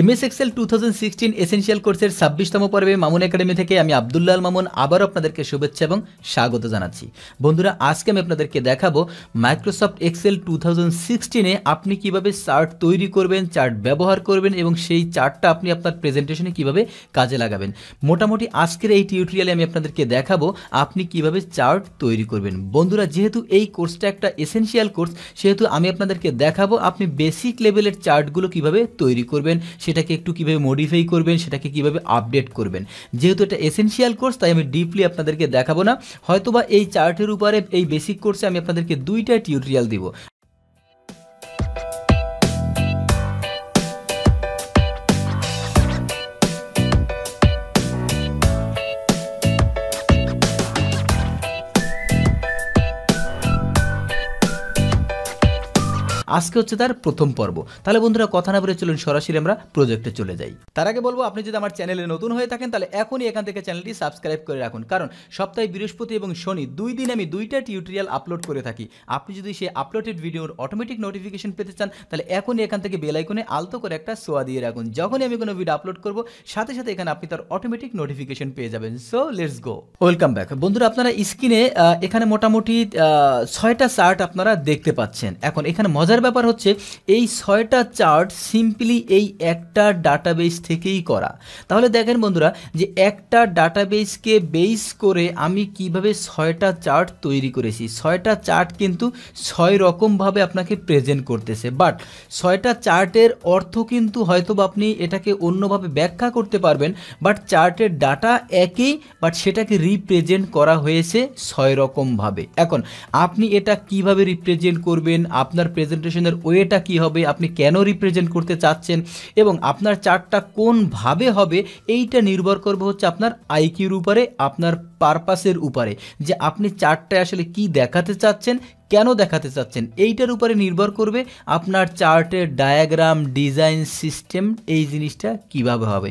MS Excel two thousand sixteen essential কোর্সের ছাব্বিশতম পর্বে মামুন একাডেমি থেকে আমি আবদুল্লাহ মামুন আবার আপনাদেরকে শুভেচ্ছা এবং স্বাগত জানাচ্ছি বন্ধুরা আজকে আমি আপনাদেরকে দেখাবো মাইক্রোসফট এক্সেল টু থাউজেন্ড সিক্সটিনে আপনি কিভাবে চার্ট তৈরি করবেন চার্ট ব্যবহার করবেন এবং সেই চার্টটা আপনি আপনার প্রেজেন্টেশনে কিভাবে কাজে লাগাবেন মোটামুটি আজকের এই টিউটোরিয়ালে আমি আপনাদেরকে দেখাবো আপনি কিভাবে চার্ট তৈরি করবেন বন্ধুরা যেহেতু এই কোর্সটা একটা এসেন্সিয়াল কোর্স সেহেতু আমি আপনাদেরকে দেখাবো আপনি বেসিক লেভেলের চার্টগুলো কিভাবে তৈরি করবেন সেটাকে একটু কিভাবে মডিফাই করবেন সেটাকে কিভাবে আপডেট করবেন যেহেতু এটা এসেনশিয়াল কোর্স তাই আমি ডিপলি আপনাদেরকে দেখাবো না হয়তোবা এই চার্টের উপরে এই বেসিক কোর্সে আমি আপনাদেরকে দুইটা টিউটোরিয়াল দিব আজকে হচ্ছে তার প্রথম পর্ব তাহলে বন্ধুরা কথা না বলে চলুন সরাসরি আমরা প্রজেক্টে চলে যাই তার আগে বলবো আপনি যদি আমার চ্যানেলে নতুন হয়ে থাকেন তাহলে এখনই এখান থেকে চ্যানেলটি সাবস্ক্রাইব করে রাখুন কারণ সপ্তাহে বৃহস্পতি এবং শনি দুই দিন আমি দুইটা টিউটোরিয়াল আপলোড করে থাকি আপনি যদি সেই আপলোডেড ভিডিওর অটোমেটিক নোটিফিকেশন পেতে চান তাহলে এখনই এখান থেকে বেলাইকনে আলতো করে একটা সোয়া দিয়ে রাখুন যখনই আমি কোনো ভিডিও আপলোড করব সাথে সাথে এখানে আপনি তার অটোমেটিক নোটিফিকেশন পেয়ে যাবেন so let's go welcome back বন্ধুরা আপনারা স্ক্রিনে এখানে মোটামুটি ছয়টা চার্ট আপনারা দেখতে পাচ্ছেন এখন এখানে মজার মজার ব্যাপার হচ্ছে এই ছয়টা চার্ট সিম্পলি এই একটা ডাটাবেস থেকেই করা তাহলে দেখেন বন্ধুরা যে একটা ডাটাবেসকে বেস করে আমি কিভাবে ছয়টা চার্ট তৈরি করেছি ছয়টা চার্ট কিন্তু ছয় রকমভাবে আপনাকে প্রেজেন্ট করতেছে বাট ছয়টা চার্টের অর্থ কিন্তু হয়তো আপনি এটাকে অন্যভাবে ব্যাখ্যা করতে পারবেন বাট চার্টের ডাটা একই বাট সেটাকে রিপ্রেজেন্ট করা হয়েছে ছয় রকমভাবে এখন আপনি এটা কিভাবে রিপ্রেজেন্ট করবেন আপনার প্রেজেন্ট রিপ্রেজেন্টেশনের ওয়েটা কি হবে আপনি কেন রিপ্রেজেন্ট করতে চাচ্ছেন এবং আপনার চার্টটা কোনভাবে হবে এইটা নির্ভর করবে হচ্ছে আপনার আইকিউর উপরে আপনার পারপাসের উপরে যে আপনি চার্টটায় আসলে কি দেখাতে চাচ্ছেন কেন দেখাতে চাচ্ছেন এইটার উপরে নির্ভর করবে আপনার চার্টের ডায়াগ্রাম ডিজাইন সিস্টেম এই জিনিসটা কিভাবে হবে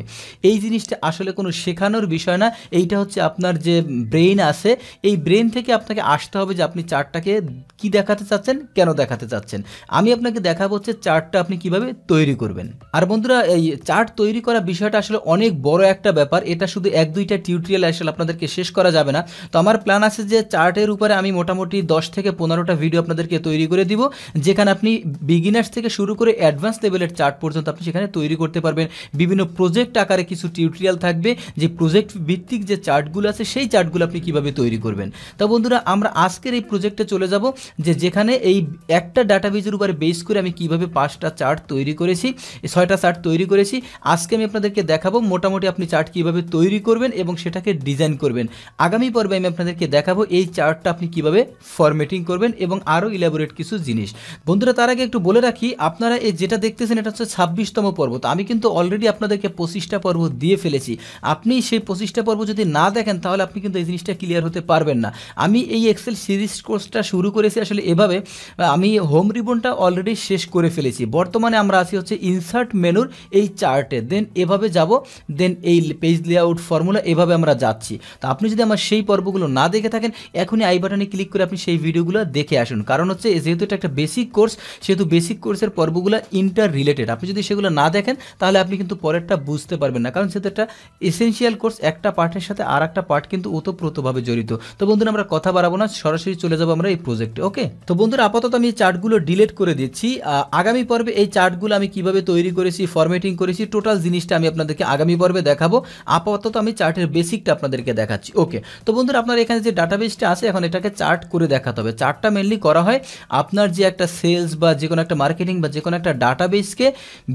এই জিনিসটা আসলে কোনো শেখানোর বিষয় না এইটা হচ্ছে আপনার যে ব্রেন আছে এই ব্রেন থেকে আপনাকে আসতে হবে যে আপনি চার্টটাকে কি দেখাতে চাচ্ছেন কেন দেখাতে চাচ্ছেন আমি আপনাকে দেখাবো হচ্ছে চার্টটা আপনি কিভাবে তৈরি করবেন আর বন্ধুরা এই চার্ট তৈরি করা বিষয়টা আসলে অনেক বড় একটা ব্যাপার এটা শুধু এক দুইটা টিউটোরিয়াল আসলে আপনাদেরকে শেষ করা যাবে না তো আমার প্ল্যান আছে যে চার্টের উপরে আমি মোটামুটি দশ থেকে পনেরোটা ভিডিও আপনাদেরকে তৈরি করে দিব যেখানে আপনি বিগিনার্স থেকে শুরু করে অ্যাডভান্স লেভেলের চার্ট পর্যন্ত আপনি সেখানে তৈরি করতে পারবেন বিভিন্ন প্রজেক্ট আকারে কিছু টিউটোরিয়াল থাকবে যে প্রজেক্ট ভিত্তিক যে চার্টগুলো আছে সেই চার্টগুলো আপনি কিভাবে তৈরি করবেন তো বন্ধুরা আমরা আজকের এই প্রজেক্টে চলে যাব যে যেখানে এই একটা ডাটাবেজের উপরে বেস করে আমি কিভাবে পাঁচটা চার্ট তৈরি করেছি ছয়টা চার্ট তৈরি করেছি আজকে আমি আপনাদেরকে দেখাবো মোটামুটি আপনি চার্ট কিভাবে তৈরি করবেন এবং সেটাকে ডিজাইন করবেন আগামী পর্বে আমি আপনাদেরকে দেখাবো এই চার্টটা আপনি কিভাবে ফরমেটিং করবেন এবং আরও ইলাবোরেট কিছু জিনিস বন্ধুরা তার আগে একটু বলে রাখি আপনারা এই যেটা দেখতেছেন এটা হচ্ছে ছাব্বিশতম পর্ব তো আমি কিন্তু অলরেডি আপনাদেরকে পঁচিশটা পর্ব দিয়ে ফেলেছি আপনি সেই পঁচিশটা পর্ব যদি না দেখেন তাহলে আপনি কিন্তু এই জিনিসটা ক্লিয়ার হতে পারবেন না আমি এই এক্সেল সিরিজ কোর্সটা শুরু করেছি আসলে এভাবে আমি হোম রিবনটা অলরেডি শেষ করে ফেলেছি বর্তমানে আমরা আছি হচ্ছে ইনসার্ট মেনুর এই চার্টে দেন এভাবে যাব দেন এই পেজ লেআউট ফর্মুলা এভাবে আমরা যাচ্ছি তো আপনি যদি যদি আমার সেই পর্বগুলো না দেখে থাকেন এখনই আই বাটনে ক্লিক করে আপনি সেই ভিডিওগুলো দেখে আসুন কারণ হচ্ছে যেহেতু এটা একটা বেসিক কোর্স সেহেতু বেসিক কোর্সের পর্বগুলো ইন্টার রিলেটেড আপনি যদি সেগুলো না দেখেন তাহলে আপনি কিন্তু পরেরটা বুঝতে পারবেন না কারণ সেহেতু একটা এসেন্সিয়াল কোর্স একটা পার্টের সাথে আর একটা পার্ট কিন্তু ওতপ্রোতভাবে জড়িত তো বন্ধুরা আমরা কথা বাড়াবো না সরাসরি চলে যাবো আমরা এই প্রজেক্টে ওকে তো বন্ধুরা আপাতত আমি এই চার্টগুলো ডিলেট করে দিচ্ছি আগামী পর্বে এই চার্টগুলো আমি কিভাবে তৈরি করেছি ফরম্যাটিং করেছি টোটাল জিনিসটা আমি আপনাদেরকে আগামী পর্বে দেখাবো আপাতত আমি চার্টের বেসিকটা আপনাদেরকে দেখাচ্ছি ওকে ওকে তো বন্ধুরা আপনার এখানে যে ডাটাবেসটা আছে এখন এটাকে চার্ট করে দেখাতে হবে চার্টটা মেনলি করা হয় আপনার যে একটা সেলস বা যে কোনো একটা মার্কেটিং বা যে কোনো একটা ডাটাবেসকে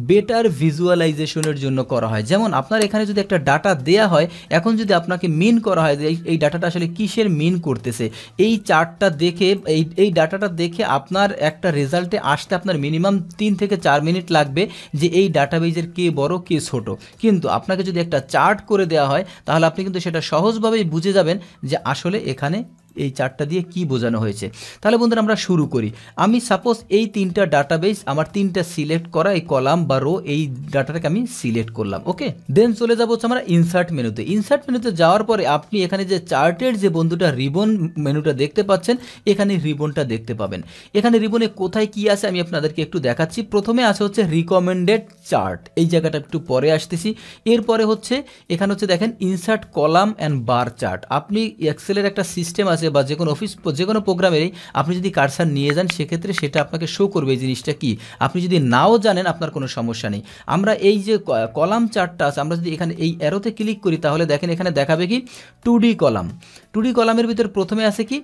বেটার ভিজুয়ালাইজেশনের জন্য করা হয় যেমন আপনার এখানে যদি একটা ডাটা দেয়া হয় এখন যদি আপনাকে মিন করা হয় এই ডাটাটা আসলে কিসের মিন করতেছে এই চার্টটা দেখে এই এই ডাটাটা দেখে আপনার একটা রেজাল্টে আসতে আপনার মিনিমাম তিন থেকে চার মিনিট লাগবে যে এই ডাটাবেজের কে বড় কে ছোট কিন্তু আপনাকে যদি একটা চার্ট করে দেওয়া হয় তাহলে আপনি কিন্তু সেটা সহজভাবেই বুঝে যাবেন যে আসলে এখানে এই চারটা দিয়ে কি বোঝানো হয়েছে তাহলে বন্ধুরা আমরা শুরু করি আমি সাপোজ এই তিনটা ডাটাবেস আমার তিনটা সিলেক্ট করা এই কলাম বা রো এই ডাটাটাকে আমি সিলেক্ট করলাম ওকে দেন চলে যাবো হচ্ছে আমরা ইনসার্ট মেনুতে ইনসার্ট মেনুতে যাওয়ার পরে আপনি এখানে যে চার্টের যে বন্ধুটা রিবন মেনুটা দেখতে পাচ্ছেন এখানে রিবনটা দেখতে পাবেন এখানে রিবনে কোথায় কি আছে আমি আপনাদেরকে একটু দেখাচ্ছি প্রথমে আছে হচ্ছে রিকমেন্ডেড চার্ট এই জায়গাটা একটু পরে আসতেছি এরপরে হচ্ছে এখানে হচ্ছে দেখেন insert column and bar chart আপনি এক্সেলের একটা সিস্টেম আছে কাজে বা যে কোনো অফিস যে কোনো প্রোগ্রামেরই আপনি যদি কারসার নিয়ে যান সেক্ষেত্রে সেটা আপনাকে শো করবে এই জিনিসটা কি আপনি যদি নাও জানেন আপনার কোনো সমস্যা নেই আমরা এই যে কলাম চারটা আছে আমরা যদি এখানে এই অ্যারোতে ক্লিক করি তাহলে দেখেন এখানে দেখাবে কি টু কলাম টু কলামের ভিতরে প্রথমে আছে কি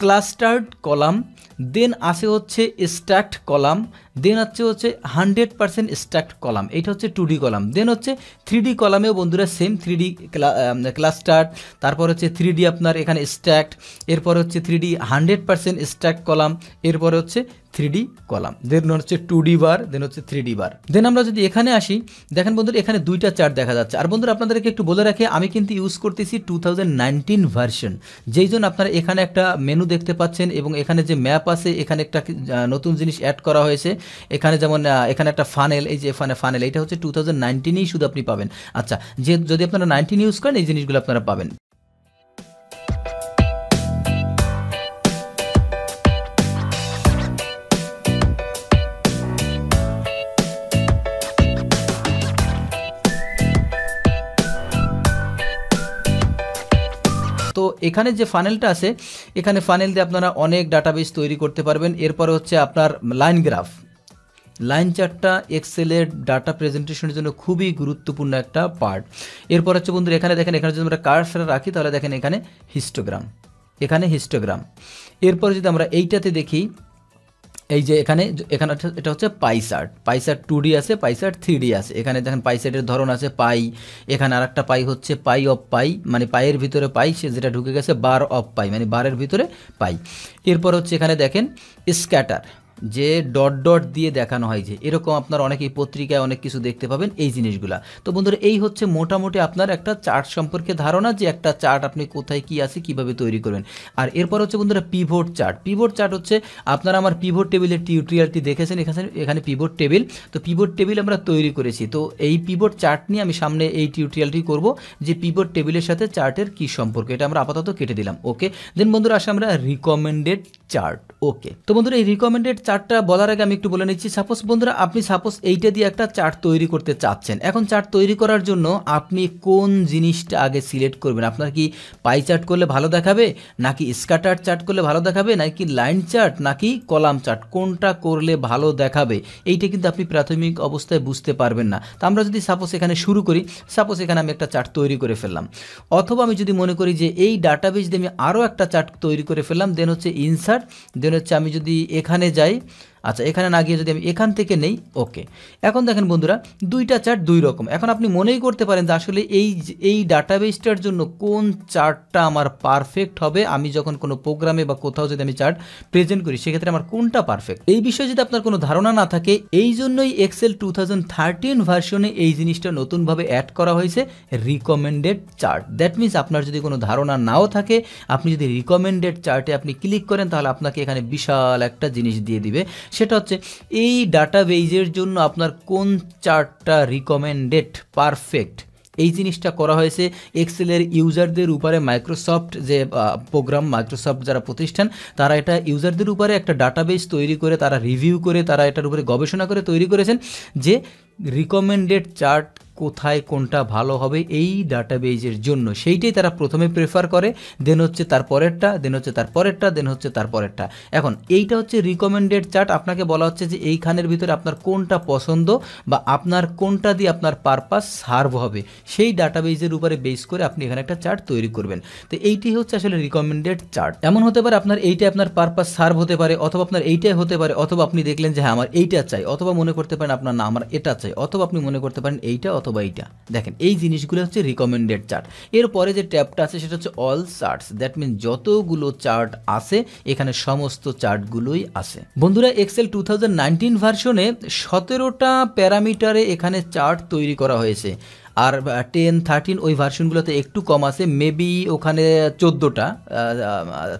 ক্লাস্টার্ড কলাম দেন আছে হচ্ছে স্ট্যাক্ট কলাম দেন আছে হচ্ছে হান্ড্রেড পার্সেন্ট স্ট্যাক্ট কলাম এটা হচ্ছে টু ডি কলাম দেন হচ্ছে থ্রি ডি কলামেও বন্ধুরা সেম থ্রি ডি ক্লাস্টার্ড তারপর হচ্ছে থ্রি ডি আপনার এখানে স্ট্যাক্ট এরপর হচ্ছে three D hundred percent stacked column এরপর হচ্ছে থ্রি কলাম দেন হচ্ছে টু ডি বার দেন হচ্ছে থ্রি বার দেন আমরা যদি এখানে আসি দেখেন বন্ধুরা এখানে দুইটা চার্ট দেখা যাচ্ছে আর বন্ধুরা আপনাদেরকে একটু বলে রাখি আমি কিন্তু ইউজ করতেছি টু ভার্সন যেই জন্য আপনারা এখানে একটা মেনু দেখতে পাচ্ছেন এবং এখানে যে ম্যাপ আছে এখানে একটা নতুন জিনিস অ্যাড করা হয়েছে এখানে যেমন এখানে একটা ফানেল এই যে এখানে ফানেল এটা হচ্ছে টু থাউজেন্ড শুধু আপনি পাবেন আচ্ছা যে যদি আপনারা নাইনটিন ইউজ করেন এই জিনিসগুলো আপনারা পাবেন এখানে যে ফানেলটা আছে এখানে ফানেল দিয়ে আপনারা অনেক ডাটাবেস তৈরি করতে পারবেন এরপরে হচ্ছে আপনার লাইন গ্রাফ লাইন চার্টটা এক্সেলের ডাটা প্রেজেন্টেশনের জন্য খুবই গুরুত্বপূর্ণ একটা পার্ট এরপর হচ্ছে বন্ধুরা এখানে দেখেন এখানে যদি আমরা কার্সার রাখি তাহলে দেখেন এখানে হিস্টোগ্রাম এখানে হিস্টোগ্রাম এরপর যদি আমরা এইটাতে দেখি এই যে এখানে এখানে এটা হচ্ছে পাইসার্ট পাইসার টু ডি আছে পাইসার্ট থ্রি ডি আছে এখানে দেখেন পাইসার্টের ধরন আছে পাই এখানে আর একটা পাই হচ্ছে পাই অফ পাই মানে পায়ের ভিতরে পাই সে যেটা ঢুকে গেছে বার অফ পাই মানে বারের ভিতরে পাই এরপর হচ্ছে এখানে দেখেন স্ক্যাটার যে ডট ডট দিয়ে দেখানো হয় যে এরকম আপনার অনেকেই পত্রিকায় অনেক কিছু দেখতে পাবেন এই জিনিসগুলা তো বন্ধুরা এই হচ্ছে মোটামুটি আপনার একটা চার্ট সম্পর্কে ধারণা যে একটা চার্ট আপনি কোথায় কি আছে কিভাবে তৈরি করবেন আর এরপর হচ্ছে বন্ধুরা পিভোট চার্ট পিভোট চার্ট হচ্ছে আপনারা আমার পিভোট টেবিলের টিউটোরিয়ালটি দেখেছেন এখানে এখানে পিভোট টেবিল তো পিভোট টেবিল আমরা তৈরি করেছি তো এই পিভোট চার্ট নিয়ে আমি সামনে এই টিউটোরিয়ালটি করব যে পিভোট টেবিলের সাথে চার্টের কি সম্পর্ক এটা আমরা আপাতত কেটে দিলাম ওকে দেন বন্ধুরা আসে আমরা রিকমেন্ডেড চার্ট ওকে তো বন্ধুরা এই রিকমেন্ডেড চার্টটা বলার আগে আমি একটু বলে নিচ্ছি সাপোজ বন্ধুরা আপনি সাপোজ এইটা দিয়ে একটা চার্ট তৈরি করতে চাচ্ছেন এখন চার্ট তৈরি করার জন্য আপনি কোন জিনিসটা আগে সিলেক্ট করবেন আপনার কি পাই চার্ট করলে ভালো দেখাবে নাকি স্কাটার চার্ট করলে ভালো দেখাবে নাকি লাইন চার্ট নাকি কলাম চার্ট কোনটা করলে ভালো দেখাবে এইটা কিন্তু আপনি প্রাথমিক অবস্থায় বুঝতে পারবেন না তা আমরা যদি সাপোজ এখানে শুরু করি সাপোজ এখানে আমি একটা চার্ট তৈরি করে ফেললাম অথবা আমি যদি মনে করি যে এই ডাটাবেস দিয়ে আমি আরও একটা চার্ট তৈরি করে ফেললাম দেন হচ্ছে ইনসার্ট দেন হচ্ছে আমি যদি এখানে যাই vai আচ্ছা এখানে না গিয়ে যদি আমি এখান থেকে নেই ওকে এখন দেখেন বন্ধুরা দুইটা চার্ট দুই রকম এখন আপনি মনেই করতে পারেন যে আসলে এই এই ডাটাবেসটার জন্য কোন চার্টটা আমার পারফেক্ট হবে আমি যখন কোনো প্রোগ্রামে বা কোথাও যদি আমি চার্ট প্রেজেন্ট করি সেক্ষেত্রে আমার কোনটা পারফেক্ট এই বিষয়ে যদি আপনার কোনো ধারণা না থাকে এই জন্যই এক্সেল টু থাউজেন্ড থার্টিন ভার্সনে এই জিনিসটা নতুনভাবে অ্যাড করা হয়েছে রিকমেন্ডেড চার্ট দ্যাট মিনস আপনার যদি কোনো ধারণা নাও থাকে আপনি যদি রিকমেন্ডেড চার্টে আপনি ক্লিক করেন তাহলে আপনাকে এখানে বিশাল একটা জিনিস দিয়ে দিবে সেটা হচ্ছে এই ডাটাবেজের জন্য আপনার কোন চার্টটা রিকমেন্ডেড পারফেক্ট এই জিনিসটা করা হয়েছে এক্সেলের ইউজারদের উপরে মাইক্রোসফট যে প্রোগ্রাম মাইক্রোসফট যারা প্রতিষ্ঠান তারা এটা ইউজারদের উপরে একটা ডাটাবেস তৈরি করে তারা রিভিউ করে তারা এটার উপরে গবেষণা করে তৈরি করেছেন যে রিকমেন্ডেড চার্ট কোথায় কোনটা ভালো হবে এই ডাটাবেজের জন্য সেইটাই তারা প্রথমে প্রেফার করে দেন হচ্ছে তার পরেরটা দেন হচ্ছে তার পরেরটা দেন হচ্ছে তার পরেরটা এখন এইটা হচ্ছে রিকমেন্ডেড চার্ট আপনাকে বলা হচ্ছে যে এইখানের ভিতরে আপনার কোনটা পছন্দ বা আপনার কোনটা দিয়ে আপনার পারপাস সার্ভ হবে সেই ডাটাবেজের উপরে বেস করে আপনি এখানে একটা চার্ট তৈরি করবেন তো এইটি হচ্ছে আসলে রিকমেন্ডেড চার্ট এমন হতে পারে আপনার এইটাই আপনার পারপাস সার্ভ হতে পারে অথবা আপনার এইটাই হতে পারে অথবা আপনি দেখলেন যে হ্যাঁ আমার এইটা চাই অথবা মনে করতে পারেন আপনার না আমার এটা চাই অথবা আপনি মনে করতে পারেন এইটা অথবা এইটা দেখেন এই জিনিসগুলো হচ্ছে রিকমেন্ডেড চার্ট এরপরে যে ট্যাবটা আছে সেটা হচ্ছে অল চার্টস দ্যাট মিন যতগুলো চার্ট আছে এখানে সমস্ত চার্টগুলোই আছে বন্ধুরা এক্সেল টু থাউজেন্ড ভার্সনে সতেরোটা প্যারামিটারে এখানে চার্ট তৈরি করা হয়েছে আর টেন থার্টিন ওই ভার্সনগুলোতে একটু কম আছে মেবি ওখানে চোদ্দোটা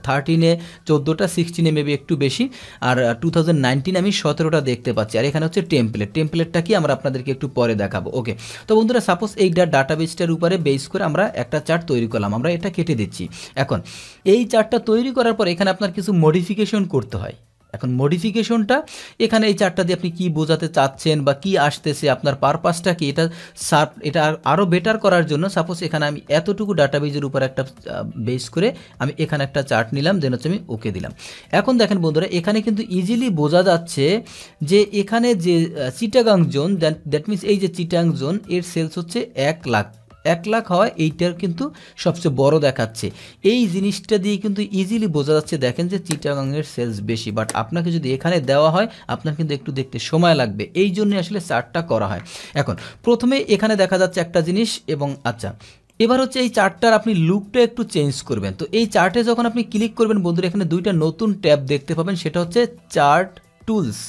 থার্টিনে চোদ্দোটা সিক্সটিনে মেবি একটু বেশি আর টু থাউজেন্ড নাইনটিন আমি সতেরোটা দেখতে পাচ্ছি আর এখানে হচ্ছে টেমপ্লেট টেমপ্লেটটা কি আমরা আপনাদেরকে একটু পরে দেখাবো ওকে তো বন্ধুরা সাপোজ এই ডাটাবেসটার উপরে বেস করে আমরা একটা চার্ট তৈরি করলাম আমরা এটা কেটে দিচ্ছি এখন এই চার্টটা তৈরি করার পর এখানে আপনার কিছু মডিফিকেশন করতে হয় এখন মডিফিকেশনটা এখানে এই চারটা দিয়ে আপনি কি বোঝাতে চাচ্ছেন বা কি আসতেছে আপনার পারপাসটা কি এটা সার্ভ এটা আরও বেটার করার জন্য সাপোজ এখানে আমি এতটুকু ডাটাবেজের উপর একটা বেস করে আমি এখানে একটা চার্ট নিলাম দেন হচ্ছে আমি ওকে দিলাম এখন দেখেন বন্ধুরা এখানে কিন্তু ইজিলি বোঝা যাচ্ছে যে এখানে যে চিটাগাং জোন দ্যাট মিনস এই যে চিটাং জোন এর সেলস হচ্ছে এক লাখ এক লাখ হওয়া এইটার কিন্তু সবচেয়ে বড় দেখাচ্ছে এই জিনিসটা দিয়ে কিন্তু ইজিলি বোঝা যাচ্ছে দেখেন যে চিটাগাংয়ের সেলস বেশি বাট আপনাকে যদি এখানে দেওয়া হয় আপনার কিন্তু একটু দেখতে সময় লাগবে এই জন্য আসলে চার্টটা করা হয় এখন প্রথমে এখানে দেখা যাচ্ছে একটা জিনিস এবং আচ্ছা এবার হচ্ছে এই চার্টটার আপনি লুকটা একটু চেঞ্জ করবেন তো এই চার্টে যখন আপনি ক্লিক করবেন বন্ধুরা এখানে দুইটা নতুন ট্যাব দেখতে পাবেন সেটা হচ্ছে চার্ট টুলস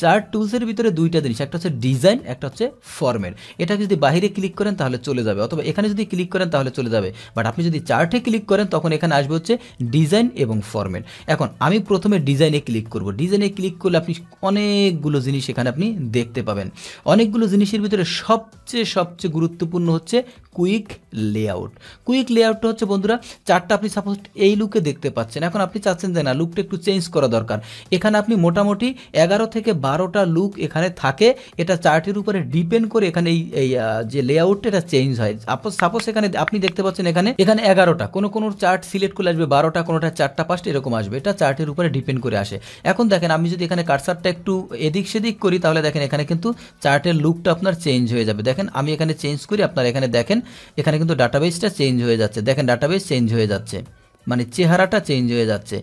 চার্ট টুলসের ভিতরে দুইটা জিনিস একটা হচ্ছে ডিজাইন একটা হচ্ছে ফর্মের এটা যদি বাইরে ক্লিক করেন তাহলে চলে যাবে অথবা এখানে যদি ক্লিক করেন তাহলে চলে যাবে বাট আপনি যদি চার্টে ক্লিক করেন তখন এখানে আসবে হচ্ছে ডিজাইন এবং ফর্মের এখন আমি প্রথমে ডিজাইনে ক্লিক করব ডিজাইনে ক্লিক করলে আপনি অনেকগুলো জিনিস এখানে আপনি দেখতে পাবেন অনেকগুলো জিনিসের ভিতরে সবচেয়ে সবচেয়ে গুরুত্বপূর্ণ হচ্ছে কুইক লেআউট কুইক লেআউটটা হচ্ছে বন্ধুরা চারটা আপনি সাপোজ এই লুকে দেখতে পাচ্ছেন এখন আপনি চাচ্ছেন যে না লুকটা একটু চেঞ্জ করা দরকার এখানে আপনি মোটামুটি এগারো থেকে বারোটা লুক এখানে থাকে এটা চার্টের উপরে ডিপেন্ড করে এখানে এই এই যে লেআউটটা এটা চেঞ্জ হয় সাপোজ এখানে আপনি দেখতে পাচ্ছেন এখানে এখানে এগারোটা কোনো কোনো চার্ট সিলেক্ট করে আসবে বারোটা কোনোটা চারটা পাঁচটা এরকম আসবে এটা চার্টের উপরে ডিপেন্ড করে আসে এখন দেখেন আমি যদি এখানে কারসারটা একটু এদিক সেদিক করি তাহলে দেখেন এখানে কিন্তু চার্টের লুকটা আপনার চেঞ্জ হয়ে যাবে দেখেন আমি এখানে চেঞ্জ করি আপনার এখানে দেখেন এখানে কিন্তু ডাটাবেসটা চেঞ্জ হয়ে যাচ্ছে দেখেন ডাটাবেস চেঞ্জ হয়ে যাচ্ছে মানে চেহারাটা চেঞ্জ হয়ে যাচ্ছে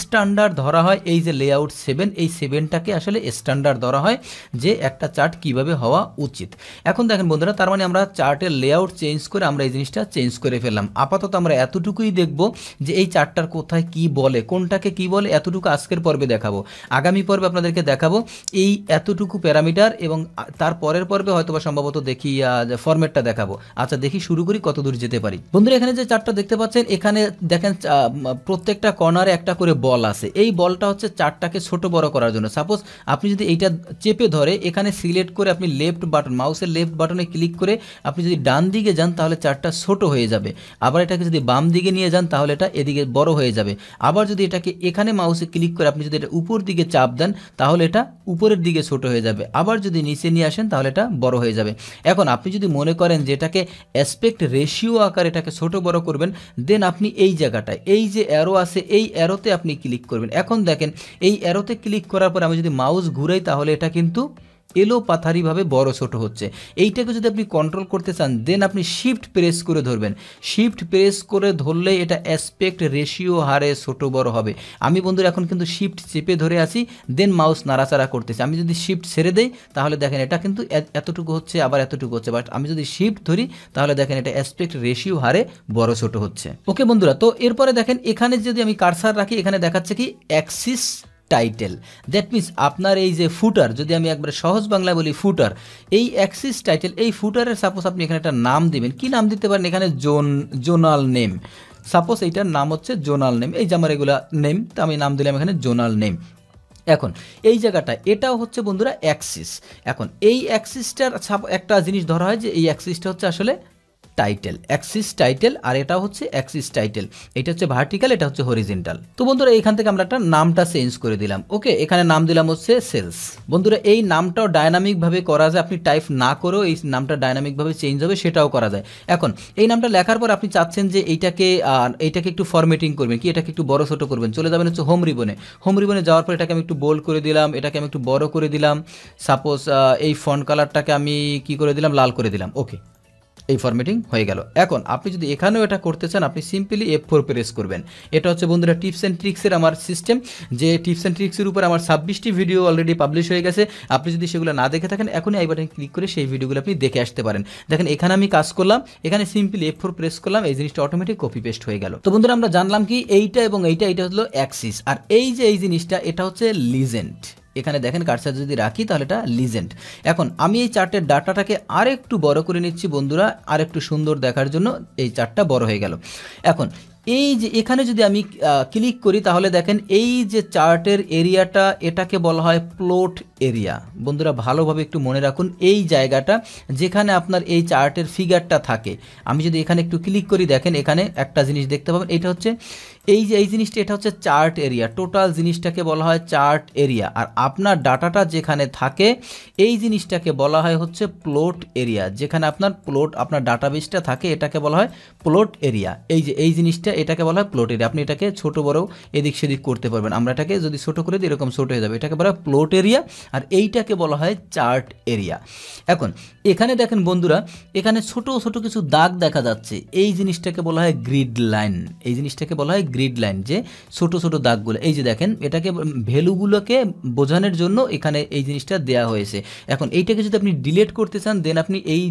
স্ট্যান্ডার্ড ধরা হয় এই যে লেআউট সেভেন এই সেভেনটাকে আসলে স্ট্যান্ডার্ড ধরা হয় যে একটা চার্ট কিভাবে হওয়া উচিত এখন দেখেন বন্ধুরা তার মানে আমরা চার্টের লেআউট চেঞ্জ করে আমরা এই জিনিসটা চেঞ্জ করে ফেললাম আপাতত আমরা এতটুকুই দেখব যে এই চার্টটার কোথায় কি বলে কোনটাকে কি বলে এতটুকু আজকের পর্বে দেখাবো আগামী পর্বে আপনাদেরকে দেখাবো এই এতটুকু প্যারামিটার এবং তার পরের পর্বে হয়তোবা সম্ভবত দেখি ফরম্যাটটা দেখাবো আচ্ছা দেখি শুরু করি কত দূর যেতে পারি বন্ধুরা এখানে যে চার্টটা দেখতে পাচ্ছেন এখানে দেখেন প্রত্যেকটা কর্নারে একটা করে বল আছে এই বলটা হচ্ছে চারটাকে ছোট বড় করার জন্য সাপোজ আপনি যদি এইটা চেপে ধরে এখানে সিলেক্ট করে আপনি লেফট বাটন মাউসের লেফট বাটনে ক্লিক করে আপনি যদি ডান দিকে যান তাহলে চারটা ছোট হয়ে যাবে আবার এটাকে যদি বাম দিকে নিয়ে যান তাহলে এটা এদিকে বড় হয়ে যাবে আবার যদি এটাকে এখানে মাউসে ক্লিক করে আপনি যদি এটা উপর দিকে চাপ দেন তাহলে এটা উপরের দিকে ছোট হয়ে যাবে আবার যদি নিচে নিয়ে আসেন তাহলে এটা বড় হয়ে যাবে এখন আপনি যদি মনে করেন যে এটাকে অ্যাসপেক্ট রেশিও আকার এটাকে ছোট বড় করবেন দেন আপনি এই জায়গাটা এই যে অ্যারো আছে এই অ্যারোতে আপনি ক্লিক করবেন এখন দেখেন এই অ্যারোতে ক্লিক করার পর আমি যদি মাউস ঘুরাই তাহলে এটা কিন্তু এলো পাথারিভাবে বড় ছোট হচ্ছে এইটাকে যদি আপনি কন্ট্রোল করতে চান দেন আপনি শিফট প্রেস করে ধরবেন শিফট প্রেস করে ধরলে এটা অ্যাসপেক্ট রেশিও হারে ছোট বড় হবে আমি বন্ধুরা এখন কিন্তু শিফট চেপে ধরে আছি দেন মাউস নাড়াচাড়া করতেছি আমি যদি শিফট ছেড়ে দেই তাহলে দেখেন এটা কিন্তু এতটুকু হচ্ছে আবার এতটুকু হচ্ছে বাট আমি যদি শিফট ধরি তাহলে দেখেন এটা অ্যাসপেক্ট রেশিও হারে বড় ছোট হচ্ছে ওকে বন্ধুরা তো এরপরে দেখেন এখানে যদি আমি কারসার রাখি এখানে দেখাচ্ছে কি অ্যাক্সিস টাইটেল দ্যাট মিন্স আপনার এই যে ফুটার যদি আমি একবারে সহজ বাংলায় বলি ফুটার এই অ্যাক্সিস টাইটেল এই ফুটারের সাপোজ আপনি এখানে একটা নাম দিবেন কি নাম দিতে পারেন এখানে জোন জোনাল নেম সাপোজ এইটার নাম হচ্ছে জোনাল নেম এই যে আমার এগুলা নেম তো আমি নাম দিলাম এখানে জোনাল নেম এখন এই জায়গাটা এটাও হচ্ছে বন্ধুরা অ্যাক্সিস এখন এই অ্যাক্সিসটার একটা জিনিস ধরা হয় যে এই অ্যাক্সিসটা হচ্ছে আসলে টাইটেল অ্যাক্সিস টাইটেল আর এটা হচ্ছে অ্যাক্সিস টাইটেল এটা হচ্ছে ভার্টিক্যাল এটা হচ্ছে হরিজেন্টাল তো বন্ধুরা এইখান থেকে আমরা একটা নামটা চেঞ্জ করে দিলাম ওকে এখানে নাম দিলাম হচ্ছে সেলস বন্ধুরা এই নামটাও ডায়নামিকভাবে করা যায় আপনি টাইপ না করেও এই নামটা ডায়নামিকভাবে চেঞ্জ হবে সেটাও করা যায় এখন এই নামটা লেখার পর আপনি চাচ্ছেন যে এইটাকে এইটাকে একটু ফরমেটিং করবেন কি এটাকে একটু বড় ছোটো করবেন চলে যাবেন হচ্ছে হোম রিবনে হোম রিবনে যাওয়ার পর এটাকে আমি একটু বোল্ড করে দিলাম এটাকে আমি একটু বড় করে দিলাম সাপোজ এই ফন্ট কালারটাকে আমি কি করে দিলাম লাল করে দিলাম ওকে এই ফরম্যাটিং হয়ে গেল এখন আপনি যদি এখানেও এটা করতে চান আপনি সিম্পলি এফ ফোর প্রেস করবেন এটা হচ্ছে বন্ধুরা টিপস অ্যান্ড ট্রিক্সের আমার সিস্টেম যে টিপস অ্যান্ড ট্রিক্সের উপর আমার ছাব্বিশটি ভিডিও অলরেডি পাবলিশ হয়ে গেছে আপনি যদি সেগুলো না দেখে থাকেন এখনই আই বাটনে ক্লিক করে সেই ভিডিওগুলো আপনি দেখে আসতে পারেন দেখেন এখানে আমি কাজ করলাম এখানে সিম্পলি এফ ফোর প্রেস করলাম এই জিনিসটা অটোমেটিক কপি পেস্ট হয়ে গেল তো বন্ধুরা আমরা জানলাম কি এইটা এবং এইটা এটা হলো অ্যাক্সিস আর এই যে এই জিনিসটা এটা হচ্ছে লিজেন্ড এখানে দেখেন কার্সার যদি রাখি তাহলে এটা লিজেন্ড এখন আমি এই চার্টের ডাটাটাকে আর একটু বড় করে নিচ্ছি বন্ধুরা আর একটু সুন্দর দেখার জন্য এই চার্টটা বড় হয়ে গেল এখন এই যে এখানে যদি আমি ক্লিক করি তাহলে দেখেন এই যে চার্টের এরিয়াটা এটাকে বলা হয় প্লট এরিয়া বন্ধুরা ভালোভাবে একটু মনে রাখুন এই জায়গাটা যেখানে আপনার এই চার্টের ফিগারটা থাকে আমি যদি এখানে একটু ক্লিক করি দেখেন এখানে একটা জিনিস দেখতে পাবেন এটা হচ্ছে এই যে এই জিনিসটা এটা হচ্ছে চার্ট এরিয়া টোটাল জিনিসটাকে বলা হয় চার্ট এরিয়া আর আপনার ডাটাটা যেখানে থাকে এই জিনিসটাকে বলা হয় হচ্ছে প্লট এরিয়া যেখানে আপনার প্লট আপনার ডাটাবেসটা থাকে এটাকে বলা হয় প্লট এরিয়া এই যে এই জিনিসটা এটাকে বলা হয় প্লট এরিয়া আপনি এটাকে ছোট বড় এদিক সেদিক করতে পারবেন আমরা এটাকে যদি ছোট করে দিই এরকম ছোট হয়ে যাবে এটাকে বলা হয় প্লট এরিয়া আর এইটাকে বলা হয় চার্ট এরিয়া এখন এখানে দেখেন বন্ধুরা এখানে ছোট ছোট কিছু দাগ দেখা যাচ্ছে এই জিনিসটাকে বলা হয় গ্রিড লাইন এই জিনিসটাকে বলা হয় গ্রিড লাইন যে ছোট ছোট দাগগুলো এই যে দেখেন এটাকে ভ্যালুগুলোকে বোঝানোর জন্য এখানে এই জিনিসটা দেয়া হয়েছে এখন এইটাকে যদি আপনি ডিলেট করতে চান দেন আপনি এই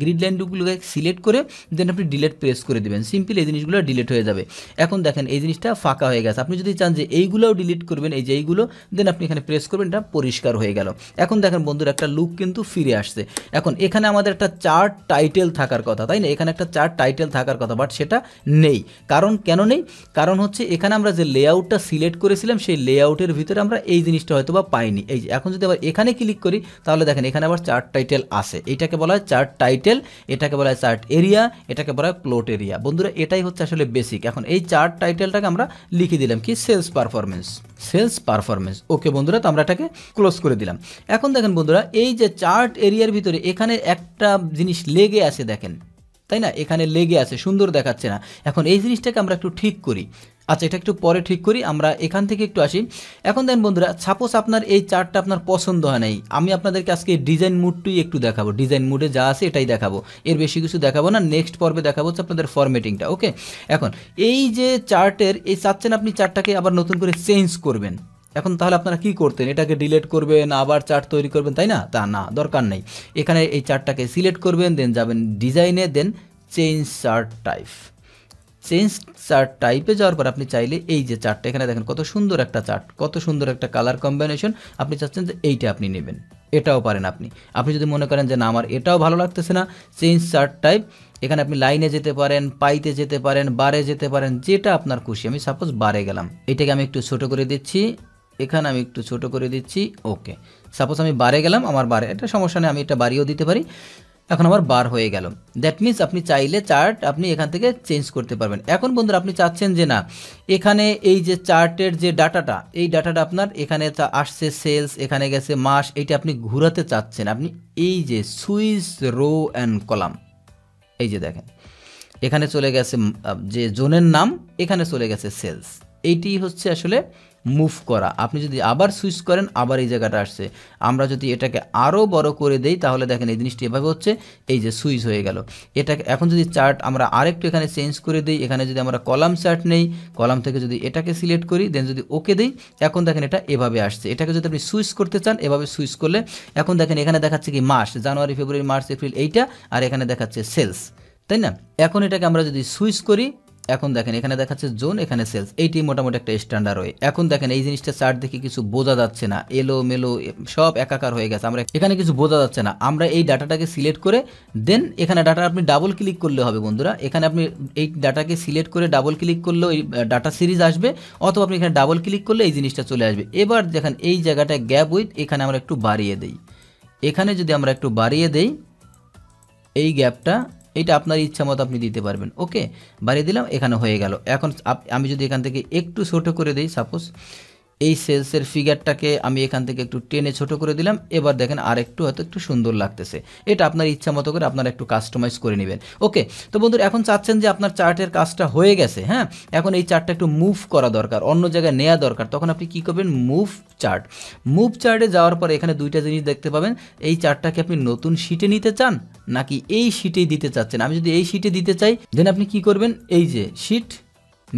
গ্রিড লাইনগুলোকে সিলেক্ট করে দেন আপনি ডিলেট প্রেস করে দেবেন সিম্পল এই জিনিসগুলো ডিলেট হয়ে যাবে এখন দেখেন এই জিনিসটা ফাঁকা হয়ে গেছে আপনি যদি চান যে এইগুলোও ডিলিট করবেন এই যে এইগুলো দেন আপনি এখানে প্রেস করবেন এটা পরিষ্কার হয়ে গেল এখন দেখেন বন্ধুর একটা লুক কিন্তু ফিরে আসছে এখন এখানে আমাদের একটা চার্ট টাইটেল থাকার কথা তাই না এখানে একটা চার্ট টাইটেল থাকার কথা বাট সেটা নেই কারণ কেন নেই কারণ হচ্ছে এখানে আমরা যে লেআউটটা সিলেক্ট করেছিলাম সেই লেআউটের ভিতরে আমরা এই জিনিসটা হয়তো বা পাইনি এই যে এখন যদি আবার এখানে ক্লিক করি তাহলে দেখেন এখানে আবার চার্ট টাইটেল আসে এটাকে বলা হয় চার্ট টাইটেল এটাকে বলা হয় চার্ট এরিয়া এটাকে বলা হয় প্লোট এরিয়া বন্ধুরা এটাই হচ্ছে আসলে বেসিক এখন এই চার্ট টাইটেলটাকে আমরা লিখে দিলাম কি sales performance sales performance okay বন্ধুরা তো আমরা এটাকে ক্লোজ করি করে দিলাম এখন দেখেন বন্ধুরা এই যে চার্ট এরিয়ার ভিতরে এখানে একটা জিনিস লেগে আছে দেখেন তাই না এখানে লেগে আছে সুন্দর দেখাচ্ছে না এখন এই জিনিসটাকে আমরা একটু ঠিক করি আচ্ছা এটা একটু পরে ঠিক করি আমরা এখান থেকে একটু আসি এখন দেখেন বন্ধুরা সাপোজ আপনার এই চার্টটা আপনার পছন্দ হয় নাই আমি আপনাদেরকে আজকে ডিজাইন মুডটুই একটু দেখাবো ডিজাইন মুডে যা আছে এটাই দেখাবো এর বেশি কিছু দেখাবো না নেক্সট পর্বে দেখাবো হচ্ছে আপনাদের ফরমেটিংটা ওকে এখন এই যে চার্টের এই চাচ্ছেন আপনি চার্টটাকে আবার নতুন করে চেঞ্জ করবেন এখন তাহলে আপনারা কি করতেন এটাকে ডিলেট করবেন আবার চার্ট তৈরি করবেন তাই না তা না দরকার নেই এখানে এই চার্টটাকে সিলেক্ট করবেন দেন যাবেন ডিজাইনে then change chart type change chart টাইপে যাওয়ার পর আপনি চাইলে এই যে চার্টটা এখানে দেখেন কত সুন্দর একটা চার্ট কত সুন্দর একটা কালার কম্বিনেশন আপনি চাচ্ছেন যে এইটা আপনি নেবেন এটাও পারেন আপনি আপনি যদি মনে করেন যে না আমার এটাও ভালো লাগতেছে না চেঞ্জ চার্ট টাইপ এখানে আপনি লাইনে যেতে পারেন পাইতে যেতে পারেন বারে যেতে পারেন যেটা আপনার খুশি আমি সাপোজ বারে গেলাম এটাকে আমি একটু ছোটো করে দিচ্ছি এখানে আমি একটু ছোট করে দিচ্ছি ওকে সাপোজ আমি বারে গেলাম আমার বারে এটা সমস্যা নেই আমি এটা বাড়িও দিতে পারি এখন আমার বার হয়ে গেল দ্যাট মিন্স আপনি চাইলে চার্ট আপনি এখান থেকে চেঞ্জ করতে পারবেন এখন বন্ধুরা আপনি চাচ্ছেন যে না এখানে এই যে চার্টের যে ডাটাটা এই ডাটাটা আপনার এখানে আসছে সেলস এখানে গেছে মাস এইটা আপনি ঘুরাতে চাচ্ছেন আপনি এই যে সুইস রো অ্যান্ড কলাম এই যে দেখেন এখানে চলে গেছে যে জোনের নাম এখানে চলে গেছে সেলস এইটি হচ্ছে আসলে মুভ করা আপনি যদি আবার সুইচ করেন আবার এই জায়গাটা আসছে আমরা যদি এটাকে আরও বড় করে দেই তাহলে দেখেন এই জিনিসটি এভাবে হচ্ছে এই যে সুইচ হয়ে গেল এটাকে এখন যদি চার্ট আমরা আরেকটু এখানে চেঞ্জ করে দিই এখানে যদি আমরা কলাম চার্ট নেই কলাম থেকে যদি এটাকে সিলেক্ট করি দেন যদি ওকে দিই এখন দেখেন এটা এভাবে আসছে এটাকে যদি আপনি সুইচ করতে চান এভাবে সুইচ করলে এখন দেখেন এখানে দেখাচ্ছে কি মাস জানুয়ারি ফেব্রুয়ারি মার্চ এপ্রিল এইটা আর এখানে দেখাচ্ছে সেলস তাই না এখন এটাকে আমরা যদি সুইচ করি এখন দেখেন এখানে দেখাচ্ছে জোন এখানে সেলস এইটি মোটামুটি একটা স্ট্যান্ডার্ড হয় এখন দেখেন এই জিনিসটা চার্ট দেখে কিছু বোঝা যাচ্ছে না এলো মেলো সব একাকার হয়ে গেছে আমরা এখানে কিছু বোঝা যাচ্ছে না আমরা এই ডাটাটাকে সিলেক্ট করে দেন এখানে ডাটা আপনি ডাবল ক্লিক করলে হবে বন্ধুরা এখানে আপনি এই ডাটাকে সিলেক্ট করে ডাবল ক্লিক করলে এই ডাটা সিরিজ আসবে অথবা আপনি এখানে ডাবল ক্লিক করলে এই জিনিসটা চলে আসবে এবার দেখেন এই জায়গাটায় গ্যাপ উইথ এখানে আমরা একটু বাড়িয়ে দেই এখানে যদি আমরা একটু বাড়িয়ে দেই এই গ্যাপটা এটা আপনার ইচ্ছা মতো আপনি দিতে পারবেন ওকে বাড়িয়ে দিলাম এখানে হয়ে গেল এখন আমি যদি এখান থেকে একটু ছোটো করে দিই সাপোজ এই সেলসের ফিগারটাকে আমি এখান থেকে একটু টেনে ছোট করে দিলাম এবার দেখেন আর একটু হয়তো একটু সুন্দর লাগতেছে এটা আপনার ইচ্ছা মতো করে আপনারা একটু কাস্টমাইজ করে নেবেন ওকে তো বন্ধুরা এখন চাচ্ছেন যে আপনার চার্টের কাজটা হয়ে গেছে হ্যাঁ এখন এই চার্টটা একটু মুভ করা দরকার অন্য জায়গায় নেওয়া দরকার তখন আপনি কি করবেন মুভ চার্ট মুভ চার্টে যাওয়ার পরে এখানে দুইটা জিনিস দেখতে পাবেন এই চার্টটাকে আপনি নতুন শিটে নিতে চান নাকি এই শিটেই দিতে চাচ্ছেন আমি যদি এই শিটে দিতে চাই দেন আপনি কি করবেন এই যে শিট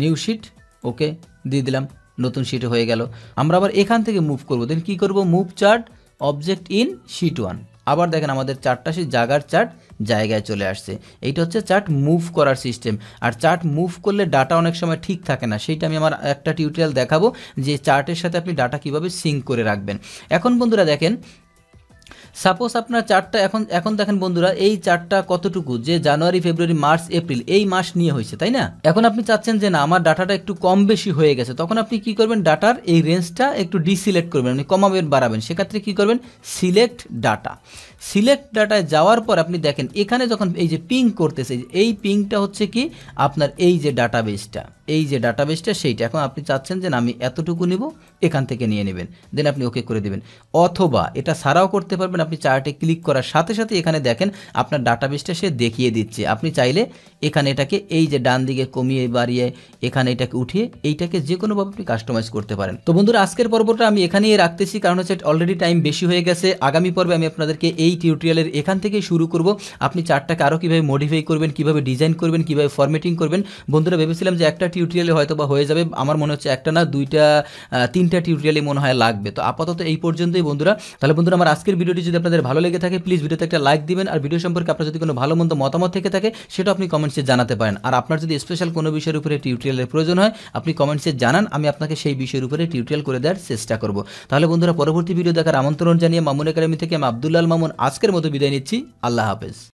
নিউ শিট ওকে দিয়ে দিলাম নতুন শিট হয়ে গেল আমরা আবার এখান থেকে মুভ করব দেখেন কি করব move chart object in sheet one আবার দেখেন আমাদের চার্টটা সেই জায়গার চার্ট জায়গায় চলে আসছে এইটা হচ্ছে চার্ট মুভ করার সিস্টেম আর চার্ট মুভ করলে ডাটা অনেক সময় ঠিক থাকে না সেইটা আমি আমার একটা টিউটোরিয়াল দেখাবো যে চার্টের সাথে আপনি ডাটা কিভাবে সিঙ্ক করে রাখবেন এখন বন্ধুরা দেখেন সাপোজ আপনার চারটা এখন এখন দেখেন বন্ধুরা এই চারটা কতটুকু যে জানুয়ারি ফেব্রুয়ারি মার্চ এপ্রিল এই মাস নিয়ে হয়েছে তাই না এখন আপনি চাচ্ছেন যে না আমার ডাটাটা একটু কম বেশি হয়ে গেছে তখন আপনি কি করবেন ডাটার এই রেঞ্জটা একটু ডিসিলেক্ট করবেন আপনি মানে কমাবেন বাড়াবেন সেক্ষেত্রে কি করবেন সিলেক্ট ডাটা সিলেক্ট ডাটায় যাওয়ার পর আপনি দেখেন এখানে যখন এই যে পিং করতেছে এই পিংটা হচ্ছে কি আপনার এই যে ডাটাবেসটা এই যে ডাটাবেসটা সেইটা এখন আপনি চাচ্ছেন যে আমি এতটুকু নিব এখান থেকে নিয়ে নেবেন দেন আপনি ওকে করে দেবেন অথবা এটা সারাও করতে পারবেন আপনি চার্টে ক্লিক করার সাথে সাথে এখানে দেখেন আপনার ডাটাবেসটা সে দেখিয়ে দিচ্ছে আপনি চাইলে এখানে এটাকে এই যে ডান দিকে কমিয়ে বাড়িয়ে এখানে এটাকে উঠিয়ে এইটাকে যে কোনোভাবে আপনি কাস্টমাইজ করতে পারেন তো বন্ধুরা আজকের পর্বটা আমি এখানেই রাখতেছি কারণ হচ্ছে অলরেডি টাইম বেশি হয়ে গেছে আগামী পর্বে আমি আপনাদেরকে এই টিউটোরিয়ালের এখান থেকে শুরু করব আপনি চার্টটাকে আরও কীভাবে মডিফাই করবেন কীভাবে ডিজাইন করবেন কীভাবে ফর্মেটিং করবেন বন্ধুরা ভেবেছিলাম যে একটা টিউটোরিয়ালে হয়তো বা হয়ে যাবে আমার মনে হচ্ছে একটা না দুইটা তিনটা টিউটোরিয়ালই মনে হয় লাগবে তো আপাতত এই পর্যন্তই বন্ধুরা তাহলে বন্ধুরা আমার আজকের ভিডিওটি যদি আপনাদের ভালো লেগে থাকে প্লিজ ভিডিওতে একটা লাইক দিবেন আর ভিডিও সম্পর্কে আপনার যদি কোনো ভালো মন্দ মতামত থেকে থাকে সেটা আপনি কমেন্টসে জানাতে পারেন আর আপনার যদি স্পেশাল কোনো বিষয়ের উপরে টিউটোরিয়ালের প্রয়োজন হয় আপনি কমেন্টসে জানান আমি আপনাকে সেই বিষয়ের উপরে টিউটোরিয়াল করে দেওয়ার চেষ্টা করব তাহলে বন্ধুরা পরবর্তী ভিডিও দেখার আমন্ত্রণ জানিয়ে মামুন একাডেমি থেকে আমি আবদুল্লাল মামুন আজকের মতো বিদায় নিচ্ছি আল্লাহ হাফেজ